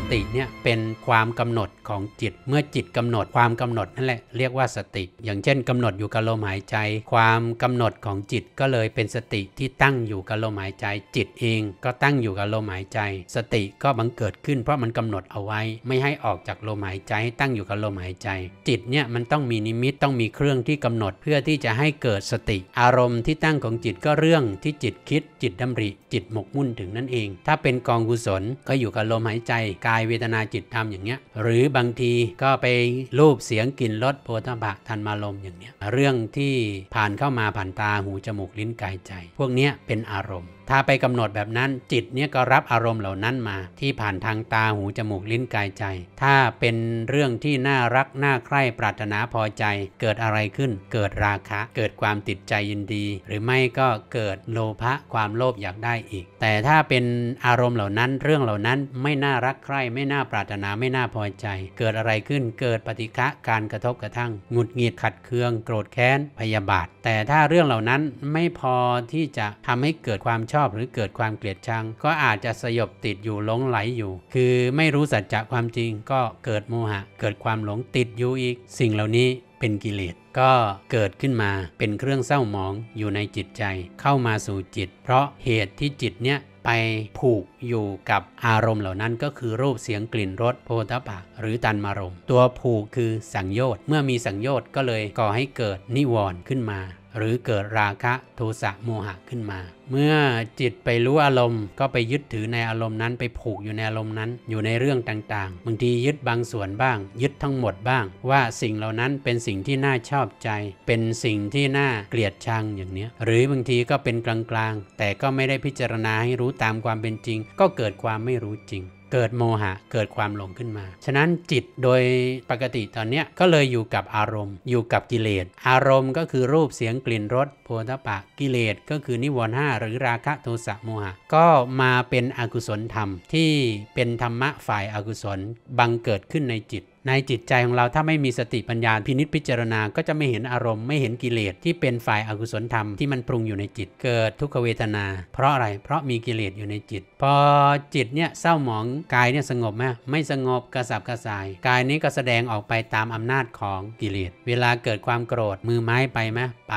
สติเนี่ยเป็นความกำหนดของจิตเมื่อจิตกำหนดความกำหนดนั่นแหละเรียกว่าสติ อย่างเช่น กำหนดอยู่กับลมหายใจ ความกำหนดของจิตก็เลยเป็นสติที่ตั้งอยู่กับลมหายใจ จิตเองก็ตั้งอยู่กับลมหายใจ สติก็บังเกิดขึ้นเพราะมันกำหนดเอาไว้ไม่ให้ออกจากลมหายใจตั้งอยู่กับลมหายใจ จิตเนี่ยมันต้องมีนิมิตต้องมีเครื่องที่กำหนดเพื่อที่จะให้เกิดสติ อารมณ์ที่ตั้งของจิตก็เรื่องที่จิตคิดจิตดำริจิตหมกมุ่นถึงนั่นเอง ถ้าเป็นกองกุศลก็อยู่กับลมหายใจกายเวทนาจิตธรรมอย่างเงี้ยหรือบางทีก็ไปรูปเสียงกลิ่นรสโพธบะทันมาลมอย่างเนี้ยเรื่องที่ผ่านเข้ามาผ่านตาหูจมูกลิ้นกายใจ พวกเนี้ยเป็นอารมณ์ถ้าไปกำหนดแบบนั้นจิตเนี่ยก็รับอารมณ์เหล่านั้นมา ที่ผ่านทางตาหูจมูกลิ้นกายใจ ถ้าเป็นเรื่องที่น่ารักน่าใคร่ปรารถนาพอใจ เกิดอะไรขึ้น เกิดราคะ เกิดความติดใจยินดี หรือไม่ก็เกิดโลภะความโลภอยากได้อีก แต่ถ้าเป็นอารมณ์เหล่านั้น เรื่องเหล่านั้นไม่น่ารักใคร่ไม่น่าปรารถนาไม่น่าพอใจ เกิดอะไรขึ้นเกิดปฏิฆะการกระทบกระทั่งหงุดหงิดขัดเคืองโกรธแค้นพยาบาท แต่ถ้าเรื่องเหล่านั้นไม่พอที่จะทำให้เกิดความชอบหรือเกิดความเกลียดชังก็อาจจะสยบติดอยู่หลงไหลอยู่ คือไม่รู้สัจจะความจริงก็เกิดโมหะ เกิดความหลงติดอยู่อีก สิ่งเหล่านี้เป็นกิเลสก็เกิดขึ้นมาเป็นเครื่องเศร้าหมองอยู่ในจิตใจเข้ามาสู่จิต เพราะเหตุที่จิตเนี้ยไปผูกอยู่กับอารมณ์เหล่านั้นก็คือรูปเสียงกลิ่นรสโพธปะหรือตันมารมตัวผูกคือสังโยชน์เมื่อมีสังโยชน์ก็เลยก่อให้เกิดนิวรณ์ขึ้นมาหรือเกิดราคะโทสะโมหะขึ้นมา เมื่อจิตไปรู้อารมณ์ก็ไปยึดถือในอารมณ์นั้นไปผูกอยู่ในอารมณ์นั้นอยู่ในเรื่องต่าง ๆ บางทียึดบางส่วนบ้าง ยึดทั้งหมดบ้าง ว่าสิ่งเหล่านั้นเป็นสิ่งที่น่าชอบใจ เป็นสิ่งที่น่าเกลียดชังอย่างนี้หรือบางทีก็เป็นกลางๆ แต่ก็ไม่ได้พิจารณาให้รู้ตามความเป็นจริง ก็เกิดความไม่รู้จริงเกิดโมหะเกิดความหลงขึ้นมา ฉะนั้นจิตโดยปกติตอนนี้ก็เลยอยู่กับอารมณ์ อยู่กับกิเลส อารมณ์ก็คือรูปเสียงกลิ่นรสโพธปะกิเลสก็คือนิวรณ์หหรือราคะโทสะโมหะก็มาเป็นอกุศลธรรมที่เป็นธรรมะฝ่ายอากุศลบังเกิดขึ้นในจิตในจิตใจของเราถ้าไม่มีสติปัญญาพินิษพิจารณา ก็จะไม่เห็นอารมณ์ไม่เห็นกิเลสที่เป็นฝ่ายอากุศลธรรมที่ มันปรุงอยู่ในจิตเกิดทุกขเวทนา เพราะอะไรเพราะมีกิเลสอยู่ในจิต พอจิตเนี่ยเศร้าหมองกายเนี่ยสงบไหมไม่สงบกระสับกระส่าย กายนี้ก็แสดงออกไปตามอำนาจของกิเลสเวลาเกิดความโกรธมือไม้ไปไหมไป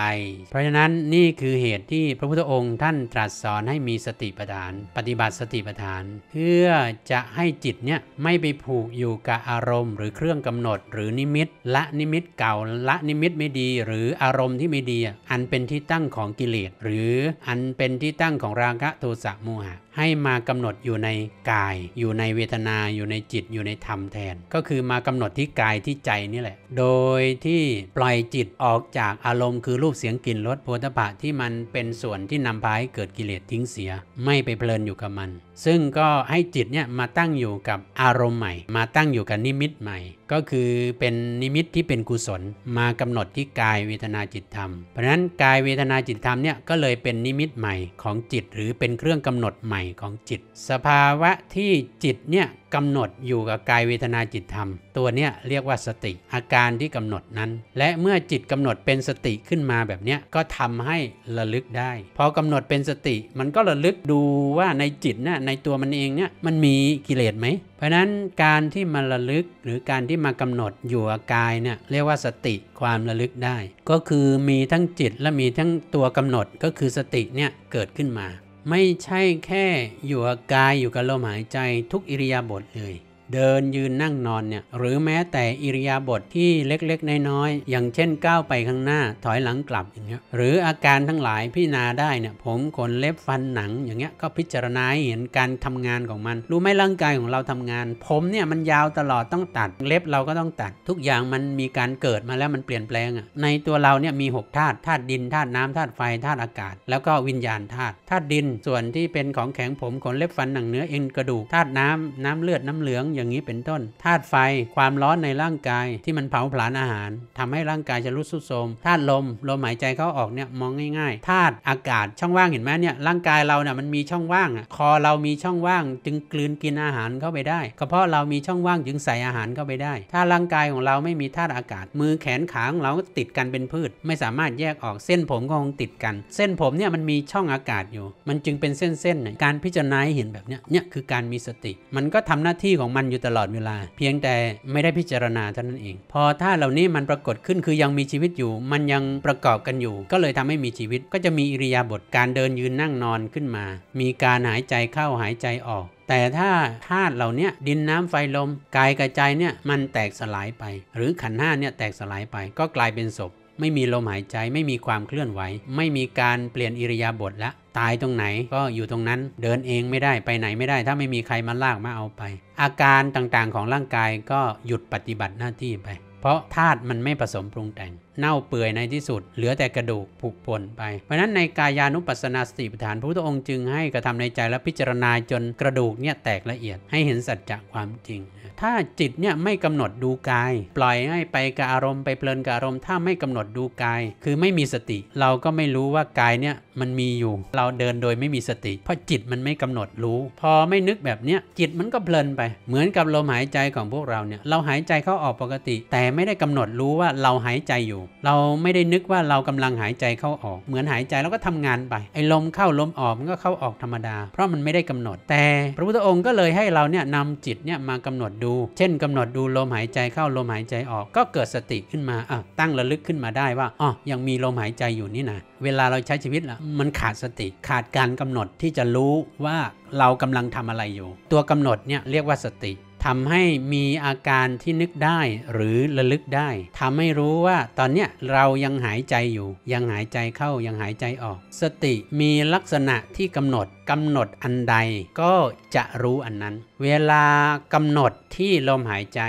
เพราะฉะนั้นนี่คือเหตุที่พระพุทธองค์ท่านตรัสสอนให้มีสติปัฏฐาน ปฏิบัติสติปัฏฐาน เพื่อจะให้จิตเนี่ยไม่ไปผูกอยู่กับอารมณ์หรือเครื่องกำหนดหรือนิมิตละนิมิตเก่า ละนิมิตไม่ดี หรืออารมณ์ที่ไม่ดี อันเป็นที่ตั้งของกิเลสหรือ อันเป็นที่ตั้งของราคะโทสะโมหะให้มากำหนดอยู่ในกายอยู่ในเวทนาอยู่ในจิตอยู่ในธรรมแทน ก็คือมากำหนดที่กายที่ใจนี่แหละ โดยที่ปล่อยจิตออกจากอารมณ์คือ รูปเสียงกลิ่นรสโธิภะที่มันเป็นส่วนที่นำพาให้เกิดกิเลสทิ้งเสีย ไม่ไปเพลินอยู่กับมัน ซึ่งก็ให้จิตเนี่ยมาตั้งอยู่กับอารมณ์ใหม่ มาตั้งอยู่กับนิมิตใหม่ก็คือเป็นนิมิตที่เป็นกุศลมากำหนดที่กายเวทนาจิตธรรมเพราะนั้นกายเวทนาจิตธรรมเนี่ยก็เลยเป็นนิมิตใหม่ของจิต หรือเป็นเครื่องกำหนดใหม่ของจิต สภาวะที่จิตเนี่ยกำหนดอยู่กับกายเวทนาจิตธรรม ตัวเนี้ยเรียกว่าสติอาการที่กำหนดนั้น และเมื่อจิตกำหนดเป็นสติขึ้นมาแบบเนี้ยก็ทำให้ระลึกได้พอกำหนดเป็นสติ มันก็ระลึกดูว่าในจิตนะ่ะในตัวมันเองเนี่ยมันมีกิเลสไหมเพราะนั้นการที่มาระลึกหรือการที่มากำหนดอยู่กับกายเนี่ยเรียกว่าสติความระลึกได้ ก็คือมีทั้งจิตและมีทั้งตัวกำหนดก็คือสติเนี่ยเกิดขึ้นมาไม่ใช่แค่อยู่กับกายอยู่กับลมหายใจทุกอิริยาบถเลยเดินยืนนั่งนอนเนี่ยหรือแม้แต่อิริยาบถทที่เล็กๆ น้อยๆ อย่างเช่นก้าวไปข้างหน้าถอยหลังกลับอย่างเงี้ยหรืออาการทั้งหลายพิจารณาได้เนี่ยผมขนเล็บฟันหนังอย่างเงี้ยก็พิจารณาเห็นการทำงานของมันรู้ไหมร่างกายของเราทำงาน ผมเนี่ยมันยาวตลอดต้องตัดเล็บเราก็ต้องตัด ทุกอย่างมันมีการเกิดมาแล้วมันเปลี่ยนแปลงอ่ะในตัวเราเนี่ยมี6ธาตุธาตุดินธาตุน้ำธาตุไฟธาตุอากาศ แล้วก็วิญญาณธาตุธาตุดินส่วนที่เป็นของแข็ง ผมขนเล็บฟันหนังเนื้อเอ็นกระดูกธาตุน้ำน้ำเลือดน้ำเหลืองอย่างนี้เป็นต้นธาตุไฟ ความร้อนในร่างกาย ที่มันเผาผลาญอาหาร ทำให้ร่างกายจะรุดสุดโทมธาตุลม ลมหายใจเข้าออกเนี่ยมองง่ายๆ ธาตุอากาศ ช่องว่างเห็นไหมเนี่ยร่างกายเราเนี่ยมันมีช่องว่างคอเรามีช่องว่างจึงกลืนกินอาหารเข้าไปได้กระเพาะเรามีช่องว่างจึงใส่อาหารเข้าไปได้ ถ้าร่างกายของเราไม่มีธาตุอากาศ มือแขนขาของเราก็ติดกันเป็นพืช ไม่สามารถแยกออกเส้นผมก็คงติดกัน เส้นผมเนี่ยมันมีช่องอากาศอยู่ มันจึงเป็นเส้นๆการพิจารณาเห็นแบบเนี้ยเนี่ย คือการมีสติ มันก็ทำหน้าที่ของมันอยู่ตลอดเวลาเพียงแต่ไม่ได้พิจารณาเท่านั้นเอง พอธาตุเหล่านี้มันปรากฏขึ้นคือยังมีชีวิตอยู่มันยังประกอบกันอยู่ ก็เลยทำให้มีชีวิต ก็จะมีอิริยาบถการเดินยืนนั่งนอนขึ้นมา มีการหายใจเข้าหายใจออก แต่ถ้าธาตุเหล่านี้ดินน้ำไฟลมกายกระใจเนี่ยมันแตกสลายไป หรือขันห้าเนี่ยแตกสลายไป ก็กลายเป็นศพไม่มีลมหายใจไม่มีความเคลื่อนไหวไม่มีการเปลี่ยนอิริยาบถละ ตายตรงไหนก็อยู่ตรงนั้นเดินเองไม่ได้ไปไหนไม่ได้ ถ้าไม่มีใครมาลากมาเอาไป อาการต่างๆของร่างกายก็หยุดปฏิบัติหน้าที่ไป เพราะธาตุมันไม่ผสมปรุงแต่ง เน่าเปื่อยในที่สุดเหลือแต่กระดูกผุป่นไปเพราะนั้นในกายานุปัสสนาสติปัฏฐานพระพุทธองค์จึงให้กระทำในใจและพิจารณาจนกระดูกเนี่ยแตกละเอียดให้เห็นสัจจะความจริงถ้าจิตเนี่ยไม่กำหนดดูกาย ปล่อยให้ไปกับอารมณ์ไปเพลินกับอารมณ์ถ้าไม่กำหนดดูกาย คือไม่มีสติ เราก็ไม่รู้ว่ากายเนี่ยมันมีอยู่ เราเดินโดยไม่มีสติ เพราะจิตมันไม่กำหนดรู้ พอไม่นึกแบบเนี้ยจิตมันก็เพลินไป เหมือนกับ ลมหายใจของพวกเราเนี่ยเราหายใจเข้าออกปกติ แต่ไม่ได้กำหนดรู้ว่าเราหายใจอยู่ เราไม่ได้นึกว่าเรากำลังหายใจเข้าออกเหมือนหายใจแล้วก็ทำงานไป ไอ้ลมเข้าลมออกมันก็เข้าออกธรรมดาเพราะมันไม่ได้กำหนดแต่พระพุทธองค์ก็เลยให้เราเนี่ยนำจิตเนี่ยมากำหนดดููเช่นกำหนดดูลมหายใจเข้าลมหายใจออกก็เกิดสติขึ้นมาอ่ะตั้งระลึกขึ้นมาได้ว่าอ๋อยังมีลมหายใจอยู่นี่นะเวลาเราใช้ชีวิตละมันขาดสติขาดการกำหนดที่จะรู้ว่าเรากำลังทำอะไรอยู่ ตัวกำหนดเนี่ยเรียกว่าสติทำให้มีอาการที่นึกได้หรือระลึกได้ทำให้รู้ว่าตอนเนี้ยเรายังหายใจอยู่ ยังหายใจเข้า ยังหายใจออก สติมีลักษณะที่กำหนดกำหนดอันใด ก็จะรู้อันนั้น เวลากำหนดที่ลมหายใจ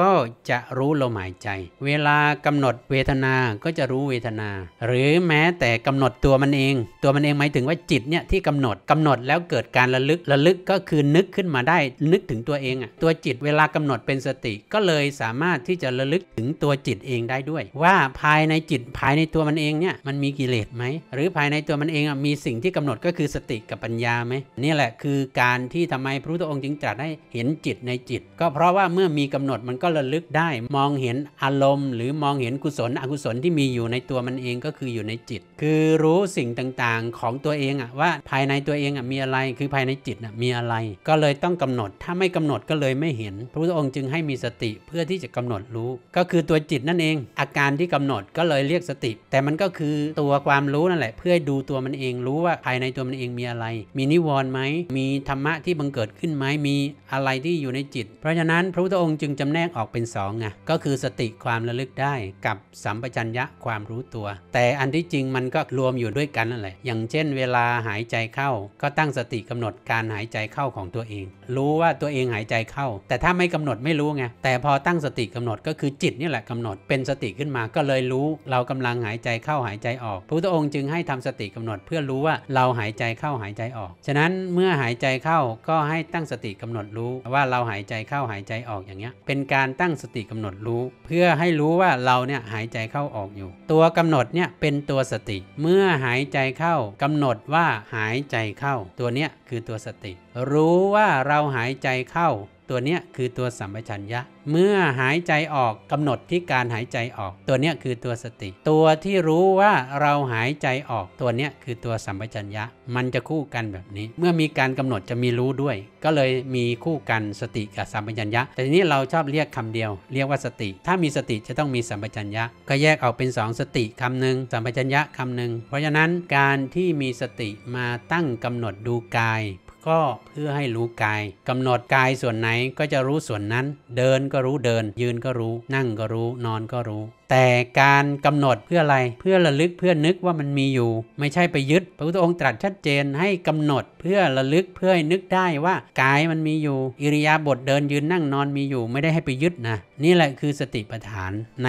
ก็จะรู้ลมหายใจ เวลากำหนดเวทนาก็จะรู้เวทนา หรือแม้แต่กำหนดตัวมันเอง ตัวมันเองหมายถึงว่าจิตเนี่ยที่กำหนดกำหนดแล้วเกิดการระลึกระลึกก็คือนึกขึ้นมาได้นึกถึงตัวเองอ่ะตัวจิตเวลากำหนดเป็นสติก็เลยสามารถที่จะระลึกถึงตัวจิตเองได้ด้วย ว่าภายในจิตภายในตัวมันเองเนี่ยมันมีกิเลสไหม หรือภายในตัวมันเองมีสิ่งที่กำหนดก็คือสติกับปัญญาไหมนี่แหละคือการที่ทำไมพระพุทธองค์จึงตรัสให้เห็นจิตในจิต ก็เพราะว่าเมื่อมีกำหนดมันก็ระลึกได้ มองเห็นอารมณ์หรือ มองเห็นกุศลอกุศลที่มีอยู่ในตัวมันเองก็คืออยู่ในจิต คือรู้สิ่งต่างๆของตัวเองอะว่าภายในตัวเองอะมีอะไรคือภายในจิตอะมีอะไร ก็เลยต้องกำหนด ถ้าไม่กำหนดก็เลยไม่เห็นพระพุทธองค์จึงให้มีสติเพื่อที่จะกำหนดรู้ ก็คือตัวจิตนั่นเอง อาการที่กำหนดก็เลยเรียกสติ แต่มันก็คือตัวความรู้นั่นแหละ เพื่อดูตัวมันเองรู้ว่าภายในตัวมันเองมีอะไร มีนิวรณ์ไหมมีธรรมะที่บังเกิดขึ้นไหมมีอะไรที่อยู่ในจิตเพราะฉะนั้นพระพุทธองค์จึงจำแนกออกเป็นสองไงก็คือสติความระลึกได้กับสัมปชัญญะความรู้ตัวแต่อันที่จริงมันก็รวมอยู่ด้วยกันนั่นแหละ อย่างเช่นเวลาหายใจเข้าก็ตั้งสติกำหนดการหายใจเข้าของตัวเอง รู้ว่าตัวเองหายใจเข้าแต่ถ้าไม่กำหนดไม่รู้ไงแต่พอตั้งสติกำหนดก็คือจิตนี่แหละกำหนดเป็นสติขึ้นมาก็เลยรู้ เรากำลังหายใจเข้าหายใจออกพระพุทธองค์จึงให้ทำสติกำหนด เพื่อรู้ว่าเราหายใจเข้าหายใจออกฉะนั้นเมื่อหายใจเข้าก็ให้ตั้งสติกำหนดรู้ว่าเราหายใจเข้าหายใจออกอย่างเงี้ยเป็นการการตั้งสติกำหนดรู้ เพื่อให้รู้ว่าเราเนี่ยหายใจเข้าออกอยู่ ตัวกำหนดเนี่ยเป็นตัวสติ เมื่อหายใจเข้ากำหนดว่าหายใจเข้า ตัวเนี้ยคือตัวสติ รู้ว่าเราหายใจเข้าตัวเนี้ยคือตัวสัมปชัญญะ เมื่อหายใจออกกำหนดที่การหายใจออก ตัวเนี้ยคือตัวสติ ตัวที่รู้ว่าเราหายใจออกตัวเนี้ยคือตัวสัมปชัญญะมันจะคู่กันแบบนี้ เมื่อมีการกำหนดจะมีรู้ด้วย ก็เลยมีคู่กันสติกับสัมปชัญญะ แต่ทีนี้เราชอบเรียกคำเดียว เรียกว่าสติ ถ้ามีสติจะต้องมีสัมปชัญญะก็แยกออกเป็น 2 สติคำหนึ่งสัมปชัญญะคำหนึ่งเพราะฉะนั้นการที่มีสติมาตั้งกำหนดดูกายก็เพื่อให้รู้กาย กำหนดกายส่วนไหนก็จะรู้ส่วนนั้น เดินก็รู้เดิน ยืนก็รู้ นั่งก็รู้นอนก็รู้แต่การกำหนดเพื่ออะไรเพื่อระลึกเพื่อนึกว่ามันมีอยู่ ไม่ใช่ไปยึดพระพุทธองค์ตรัสชัดเจนให้กำหนดเพื่อระลึกเพื่อนึกได้ว่า กายมันมีอยู่อิริยาบถเดินยืนนั่งนอนมีอยู่ ไม่ได้ให้ไปยึดนะนี่แหละคือสติปัฏฐานใน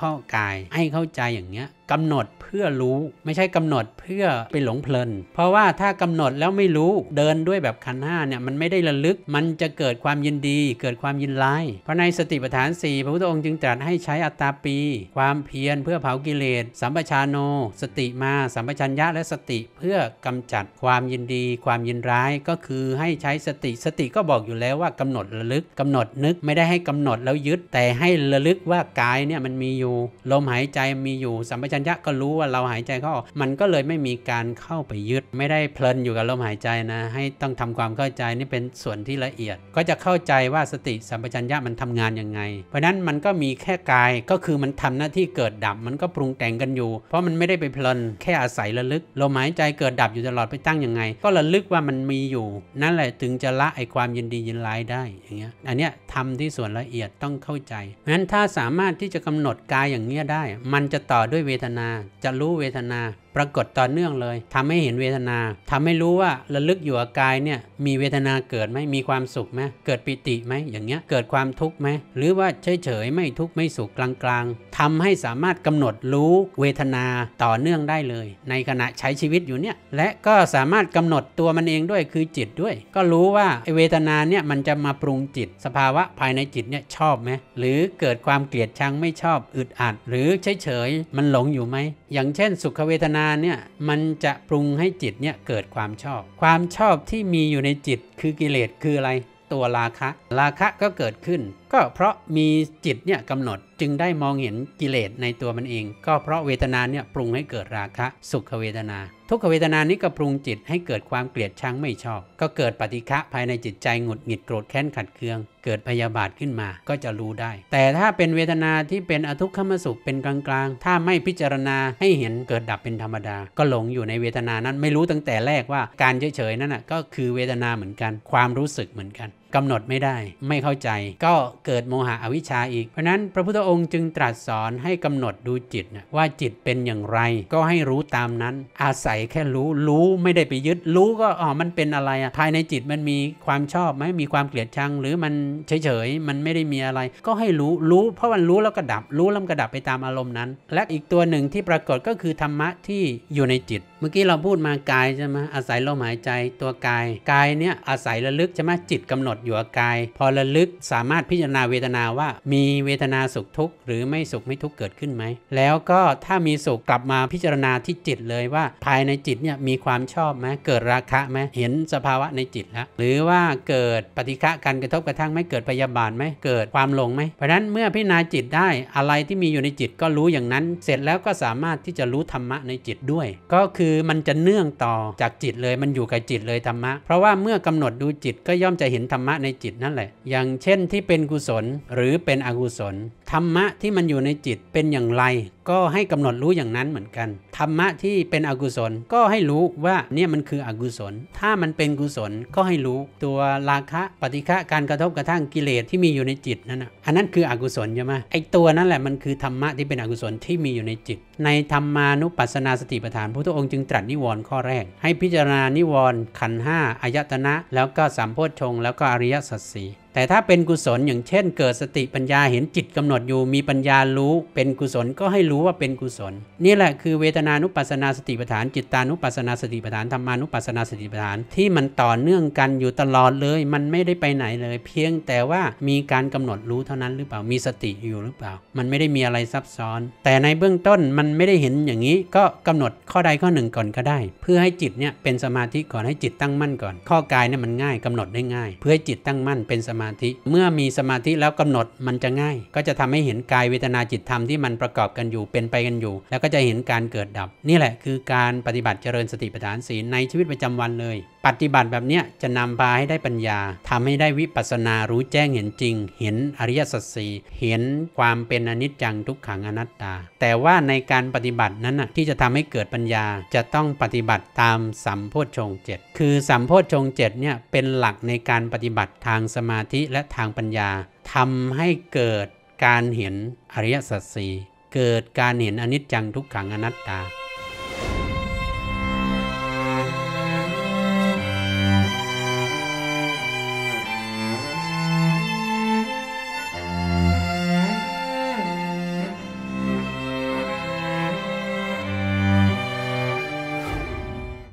ข้อกาย ให้เข้าใจอย่างเงี้ยกำหนดเพื่อรู้ ไม่ใช่กำหนดเพื่อไปหลงเพลินเพราะว่าถ้ากำหนดแล้วไม่รู้เดินด้วยแบบขันห้าเนี่ยมันไม่ได้ระลึกมันจะเกิดความยินดี เกิดความยินร้ายเพราะในสติปัฏฐาน4พระพุทธองค์จึงตรัสให้ใช้อัตตาปีความเพียรเพื่อเผากิเลสสัมปชานโน สติมาสัมปชัญญะและสติเพื่อกำจัดความยินดี ความยินร้ายก็คือให้ใช้สติสติก็บอกอยู่แล้วว่ากำหนดระลึกกำหนดนึกไม่ได้ให้กำหนดแล้วยึด แต่ให้ระลึกว่ากายเนี่ยมันมีอยู่ลมหายใจมีอยู่สัมปชัญญะก็รู้ว่าเราหายใจเข้ามันก็เลยไม่มีการเข้าไปยึดไม่ได้เพลินอยู่กับลมหายใจนะให้ต้องทำความเข้าใจนี่เป็นส่วนที่ละเอียด ก็จะเข้าใจว่าสติสัมปชัญญะมันทำงานยังไงเพราะนั้นมันก็มีแค่กายก็คือมันทำหน้าที่เกิดดับมันก็ปรุงแต่งกันอยู่ เพราะมันไม่ได้ไปเพลินแค่อาศัยระลึกลมหายใจเกิดดับอยู่ตลอดไปตั้งยังไง ก็ระลึกว่ามันมีอยู่นั่นแหละ ถึงจะละไอความยินดียินร้ายได้อย่างเงี้ยอันเนี้ยทำที่ส่วนละเอียดต้องเข้าใจเพราะฉะนั้นถ้าสามารถที่จะกำหนดกายอย่างเงี้ยได้ มันจะต่อด้วยเวทนาจะรู้เวทนาปรากฏต่อเนื่องเลย ทำให้เห็นเวทนา ทำให้รู้ว่าระลึกอยู่กกายเนี่ยมีเวทนาเกิดไหมมีความสุขไหมเกิดปิติไหมอย่างเงี้ยเกิดความทุกข์ไหมหรือว่าเฉยๆไม่ทุกข์ไม่สุขกลางๆ ทำให้สามารถกำหนดรู้เวทนาต่อเนื่องได้เลย ในขณะใช้ชีวิตอยู่เนี่ยและก็สามารถกำหนดตัวมันเองด้วยคือจิตด้วย ก็รู้ว่าเวทนาเนี่ยมันจะมาปรุงจิตสภาวะภายในจิตเนี่ยชอบไหมหรือเกิดความเกลียดชังไม่ชอบอึดอัดหรือเฉยๆมันหลงอยู่ไหมอย่างเช่น สุขเวทนานเนี่ยมันจะปรุงให้จิตเนี่ยเกิดความชอบ ความชอบที่มีอยู่ในจิตคือกิเลสคืออะไร ตัวราคะ ราคะก็เกิดขึ้นก็เพราะมีจิตเนี่ยกำหนดจึงได้มองเห็นกิเลสในตัวมันเอง ก็เพราะเวทนาเนี่ยปรุงให้เกิดราคะ สุขเวทนา ทุกขเวทนานี้ก็ปรุงจิตให้เกิดความเกลียดชังไม่ชอบ ก็เกิดปฏิฆะภายในจิตใจหงุดหงิดโกรธแค้นขัดเคือง เกิดพยาบาทขึ้นมาก็จะรู้ได้ แต่ถ้าเป็นเวทนาที่เป็นอทุกขมสุขเป็นกลาง ๆ ถ้าไม่พิจารณาให้เห็นเกิดดับเป็นธรรมดา ก็หลงอยู่ในเวทนานั้น ไม่รู้ตั้งแต่แรกว่าการเฉยๆนั่นก็คือเวทนาเหมือนกันความรู้สึกเหมือนกันกำหนดไม่ได้ไม่เข้าใจก็เกิดโมหะอวิชชา อีกเพราะนั้นพระพุทธองค์จึงตรัสสอนให้กำหนดดูจิตว่าจิตเป็นอย่างไรก็ให้รู้ตามนั้นอาศัยแค่รู้ รู้ไม่ได้ไปยึดรู้ก็อ๋อมันเป็นอะไรอะภายในจิตมันมีความชอบไหมมีความเกลียดชังหรือมันเฉยๆมันไม่ได้มีอะไร ก็ให้รู้รู้ เพราะมันรู้แล้วก็ดับรู้แล้วก็ดับไปตามอารมณ์นั้น และอีกตัวหนึ่งที่ปรากฏก็คือธรรมะที่อยู่ในจิต เมื่อกี้เราพูดมากายใช่ไหมอาศัยลมหายใจตัวกายกายเนี่ยอาศัยระลึกใช่ไหมจิตกำหนดอยู่กับกายพอระลึกสามารถพิจารณาเวทนาว่ามีเวทนาสุขทุกข์ หรือไม่สุขไม่ทุกข์เกิดขึ้นไหมแล้วก็ถ้ามีสุขกลับมาพิจารณาที่จิตเลยว่า ภายในจิตเนี่ยมีความชอบไหมเกิดราคะไหมเห็นสภาวะในจิตแล้วหรือว่าเกิดปฏิฆะการกระทบกระทั่งไม่เกิดพยาบาทไหมเกิดความหลงไหมเพราะนั้นเมื่อพิจารณาจิตได้อะไรที่มีอยู่ในจิตก็รู้อย่างนั้น เสร็จแล้วก็สามารถที่จะรู้ธรรมะในจิตด้วย ก็คือมันจะเนื่องต่อจากจิตเลยมันอยู่กับจิตเลยธรรมะเพราะว่าเมื่อกำหนดดูจิตก็ย่อมจะเห็นธรรมะมะในจิตนั่นแหละ อย่างเช่นที่เป็นกุศลหรือเป็นอกุศล ธรรมะที่มันอยู่ในจิตเป็นอย่างไรก็ให้กำหนดรู้อย่างนั้นเหมือนกัน ธรรมะที่เป็นอกุศล ก็ให้รู้ว่าเนี่ยมันคืออกุศล ถ้ามันเป็นกุศลก็ให้รู้ ตัวราคะปฏิฆะการกระทบกระทั่งกิเลสที่มีอยู่ในจิตนั่นะอันนั้นคืออกุศลใช่ไหมไอตัวนั่นแหละมันคือธรรมะที่เป็นอกุศลที่มีอยู่ในจิต ในธรรมานุปัสสนาสติปัฏฐานพระพุทธองค์จึงตรัสนิวรณ์ข้อแรก ให้พิจารณานิวรณ์ขันห้าอายตนะ แล้วก็สามโพชฌงแล้วก็อริยสัจสีแต่ถ้าเป็นกุศลอย่างเช่นเกิดสติปัญญาเห็นจิตกำหนดอยู่มีปัญญารู้เป็นกุศลก็ให้รู้ว่าเป็นกุศลนี่แหละคือเวทนานุปัสนาสติปัฏฐานจิตานุปัสนาสติปัฏฐานธรรมานุปัสนาสติปัฏฐานที่มันต่อเนื่องกันอยู่ตลอดเลย มันไม่ได้ไปไหนเลยเพียงแต่ว่ามีการกำหนดรู้เท่านั้นหรือเปล่ามีสติอยู่หรือเปล่า มันไม่ได้มีอะไรซับซ้อน แต่ในเบื้องต้นมันไม่ได้เห็นอย่างนี้ก็กำหนดข้อใดข้อหนึ่งก่อนก็ได้ เพื่อให้จิตเนี่ยเป็นสมาธิก่อนให้จิตตั้งมั่นก่อน ข้อกายเนี่ยมันง่าย กำหนดได้ง่าย เพื่อให้จิตตั้งมั่นเป็นสมาธิเมื่อมีสมาธิแล้วกำหนดมันจะง่ายก็จะทำให้เห็นกายเวทนาจิตธรรมที่มันประกอบกันอยู่เป็นไปกันอยู่ แล้วก็จะเห็นการเกิดดับนี่แหละคือการปฏิบัติเจริญสติปัฏฐานสีในชีวิตประจำวันเลยปฏิบัติแบบนี้จะนำพาให้ได้ปัญญา ทำให้ได้วิปัสสนา รู้แจ้งเห็นจริง เห็นอริยสัจสี่เห็นความเป็นอนิจจังทุกขังอนัตตา แต่ว่าในการปฏิบัตินั้นน่ะที่จะทำให้เกิดปัญญาจะต้องปฏิบัติตามสัมโพชฌงเจ็ดคือสัมโพชฌงเจ็ดเนี่ยเป็นหลักในการปฏิบัติทางสมาธิและทางปัญญาทำให้เกิดการเห็นอริยสัจสี่เกิดการเห็นอนิจจังทุกขังอนัตตา